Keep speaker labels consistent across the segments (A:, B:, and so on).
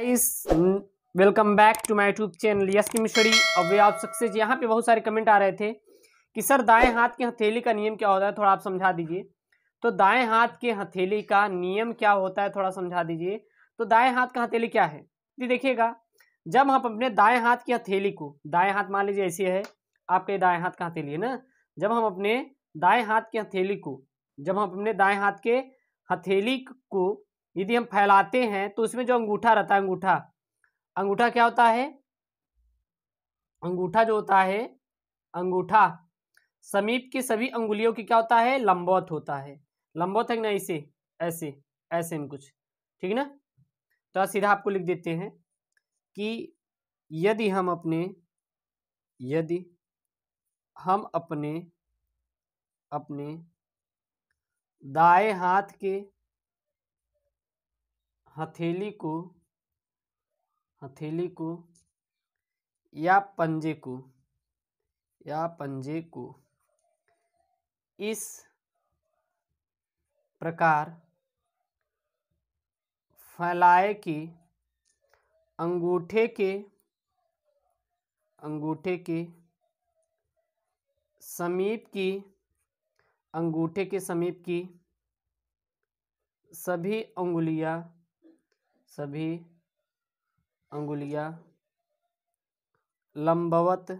A: welcome back to my YouTube channel yes की मिश्री अब वे आप सक्सेस यहाँ पे बहुत सारे कमेंट आ रहे थे कि सर दाएं हाथ की हथेली का नियम क्या होता है थोड़ा आप समझा दीजिए तो दाएं हाथ के हथेली का नियम क्या होता है थोड़ा समझा दीजिए तो दाएं हाथ का हथेली क्या है ये देखिएगा जब आप अपने दाएँ हाथ की हथेली को दाएँ हाथ मान लीजिए ऐसी है आपके दाएँ हाथ का हथेली है ना जब हम अपने दाएँ हाथ की हथेली को जब हम अपने दाएँ हाथ के हथेली को यदि हम फैलाते हैं तो उसमें जो अंगूठा रहता है अंगूठा अंगूठा क्या होता है अंगूठा जो होता है अंगूठा समीप की सभी अंगुलियों की क्या होता है लंबौत होता है लंबौत है ना इसे ऐसे ऐसे में कुछ ठीक ना तो सीधा आपको लिख देते हैं कि यदि हम अपने यदि हम अपने अपने दाएं हाथ के हथेली को हथेली को या पंजे को या पंजे को इस प्रकार फैलाए कि अंगूठे के अंगूठे के समीप की अंगूठे के समीप की सभी उंगलियां सभी अंगुलियां लंबवत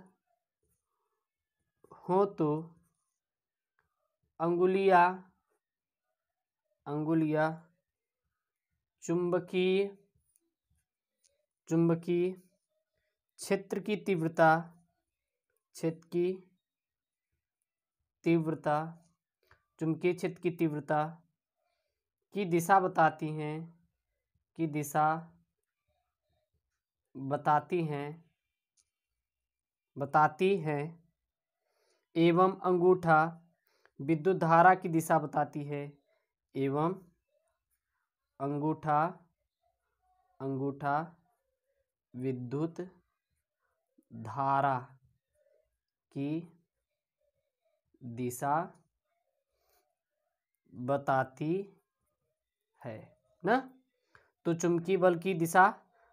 A: हो तो अंगुलियां अंगुलियां चुंबकीय चुंबकीय क्षेत्र की तीव्रता क्षेत्र की तीव्रता चुंबकीय क्षेत्र की तीव्रता की दिशा बताती हैं की दिशा बताती हैं बताती हैं एवं अंगूठा विद्युत धारा की दिशा बताती है एवं अंगूठा अंगूठा विद्युत धारा की दिशा बताती है ना तो चुंबकीय बल की दिशा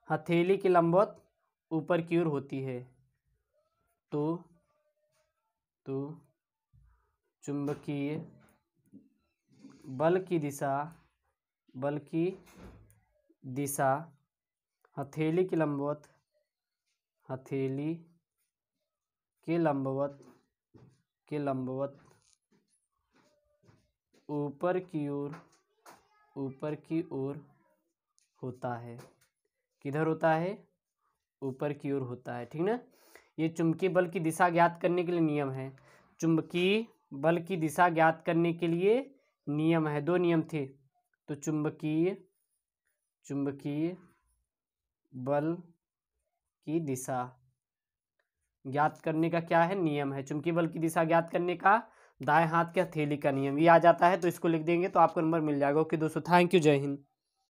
A: हथेली के लंबवत ऊपर की ओर होती है तो तो चुंबकीय बल की दिशा बल की दिशा हथेली के लंबवत हथेली के लंबवत के लंबवत ऊपर की ओर ऊपर की ओर होता है किधर होता है ऊपर की ओर होता है ठीक ना ये चुंबकीय बल की दिशा ज्ञात करने के लिए नियम है चुंबकीय बल की दिशा ज्ञात करने के लिए नियम है दो नियम थे तो चुंबकीय चुंबकीय बल की दिशा ज्ञात करने का क्या है नियम है चुंबकीय बल की दिशा ज्ञात करने का दाएं हाथ के थैली का नियम ये आ जाता है तो इसको लिख देंगे तो आपको नंबर मिल जाएगा ओके दोस्तों थैंक यू जय हिंद